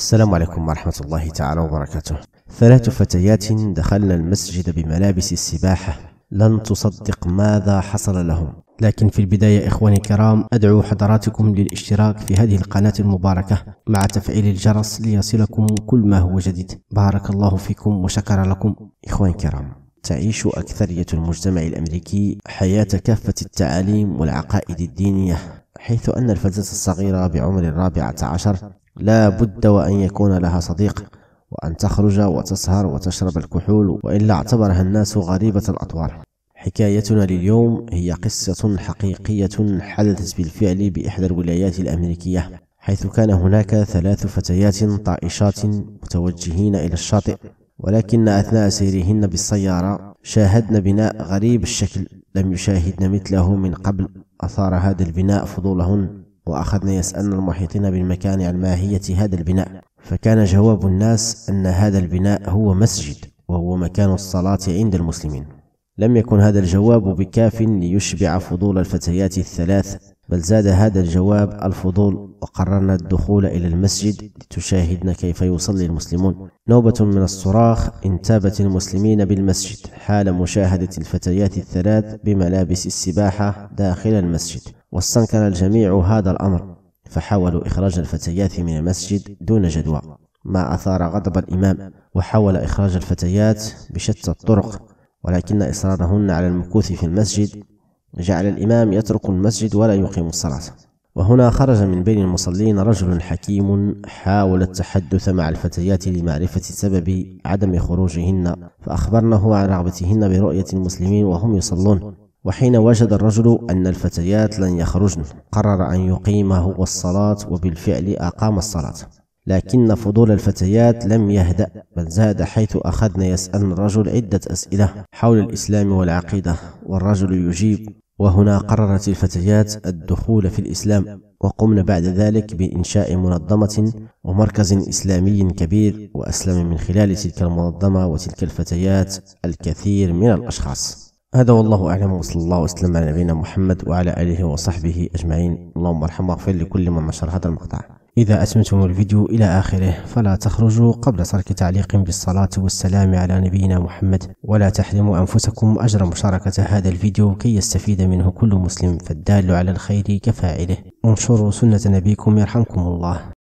السلام عليكم ورحمة الله تعالى وبركاته ثلاث فتيات دخلن المسجد بملابس السباحة لن تصدق ماذا حصل لهم لكن في البداية إخواني الكرام أدعو حضراتكم للاشتراك في هذه القناة المباركة مع تفعيل الجرس ليصلكم كل ما هو جديد بارك الله فيكم وشكر لكم إخواني الكرام تعيش أكثرية المجتمع الأمريكي حياة كافة التعاليم والعقائد الدينية حيث أن الفتاة الصغيرة بعمر الرابعة عشر لا بد وأن يكون لها صديق وأن تخرج وتسهر وتشرب الكحول وإلا اعتبرها الناس غريبة الأطوار حكايتنا لليوم هي قصة حقيقية حدثت بالفعل بإحدى الولايات الأمريكية حيث كان هناك ثلاث فتيات طائشات متوجهين إلى الشاطئ ولكن أثناء سيرهن بالسيارة شاهدن بناء غريب الشكل لم يشاهدن مثله من قبل أثار هذا البناء فضولهن وأخذنا يسألنا المحيطين بالمكان عن ماهية هذا البناء فكان جواب الناس أن هذا البناء هو مسجد وهو مكان الصلاة عند المسلمين لم يكن هذا الجواب بكاف ليشبع فضول الفتيات الثلاث بل زاد هذا الجواب الفضول وقررنا الدخول إلى المسجد لتشاهدن كيف يصلي المسلمون نوبة من الصراخ انتابت المسلمين بالمسجد حال مشاهدة الفتيات الثلاث بملابس السباحة داخل المسجد واستنكر الجميع هذا الأمر فحاولوا إخراج الفتيات من المسجد دون جدوى ما أثار غضب الإمام وحاول إخراج الفتيات بشتى الطرق ولكن إصرارهن على المكوث في المسجد جعل الإمام يترك المسجد ولا يقيم الصلاة وهنا خرج من بين المصلين رجل حكيم حاول التحدث مع الفتيات لمعرفة سبب عدم خروجهن فأخبرنه عن رغبتهن برؤية المسلمين وهم يصلون وحين وجد الرجل أن الفتيات لن يخرجن قرر أن يقيم هو الصلاة وبالفعل أقام الصلاة لكن فضول الفتيات لم يهدأ بل زاد حيث أخذنا يسألن الرجل عدة أسئلة حول الإسلام والعقيدة والرجل يجيب وهنا قررت الفتيات الدخول في الإسلام وقمن بعد ذلك بإنشاء منظمة ومركز إسلامي كبير وأسلم من خلال تلك المنظمة وتلك الفتيات الكثير من الأشخاص هذا والله أعلم وصلى الله وسلم على نبينا محمد وعلى آله وصحبه أجمعين اللهم ارحم واغفر لكل من نشر هذا المقطع إذا اسمتم الفيديو إلى آخره فلا تخرجوا قبل ترك تعليق بالصلاة والسلام على نبينا محمد ولا تحرموا أنفسكم أجر مشاركة هذا الفيديو كي يستفيد منه كل مسلم فالدال على الخير كفاعله انشروا سنة نبيكم يرحمكم الله